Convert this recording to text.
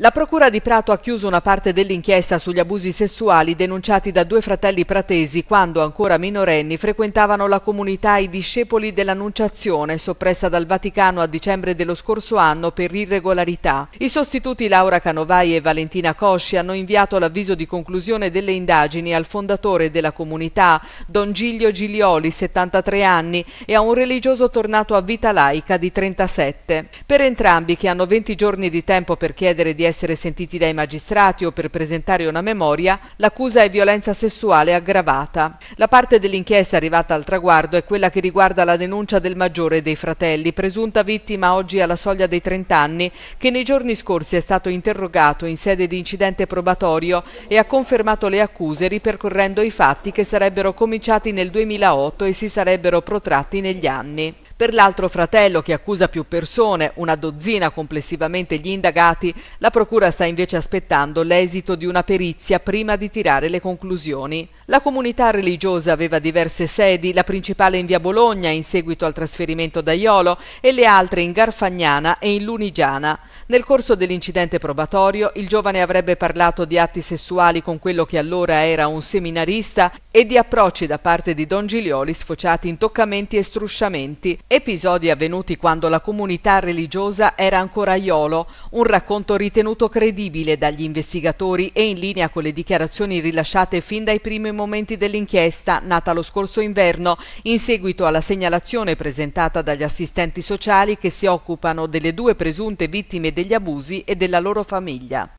La Procura di Prato ha chiuso una parte dell'inchiesta sugli abusi sessuali denunciati da due fratelli pratesi quando ancora minorenni frequentavano la comunità I Discepoli dell'Annunciazione, soppressa dal Vaticano a dicembre dello scorso anno per irregolarità. I sostituti Laura Canovai e Valentina Cosci hanno inviato l'avviso di conclusione delle indagini al fondatore della comunità, Don Giglio Giglioli, 73 anni, e a un religioso tornato a vita laica di 37. Per entrambi, che hanno 20 giorni di tempo per chiedere di essere sentiti dai magistrati o per presentare una memoria, l'accusa è violenza sessuale aggravata. La parte dell'inchiesta arrivata al traguardo è quella che riguarda la denuncia del maggiore dei fratelli, presunta vittima oggi alla soglia dei 30 anni, che nei giorni scorsi è stato interrogato in sede di incidente probatorio e ha confermato le accuse ripercorrendo i fatti che sarebbero cominciati nel 2008 e si sarebbero protratti negli anni. Per l'altro fratello, che accusa più persone, una dozzina complessivamente gli indagati, la procura sta invece aspettando l'esito di una perizia prima di tirare le conclusioni. La comunità religiosa aveva diverse sedi, la principale in via Bologna in seguito al trasferimento da Iolo e le altre in Garfagnana e in Lunigiana. Nel corso dell'incidente probatorio il giovane avrebbe parlato di atti sessuali con quello che allora era un seminarista e di approcci da parte di Don Giglioli sfociati in toccamenti e strusciamenti, episodi avvenuti quando la comunità religiosa era ancora a Iolo, un racconto ritenuto credibile dagli investigatori e in linea con le dichiarazioni rilasciate fin dai primi momenti dell'inchiesta nata lo scorso inverno in seguito alla segnalazione presentata dagli assistenti sociali che si occupano delle due presunte vittime degli abusi e della loro famiglia.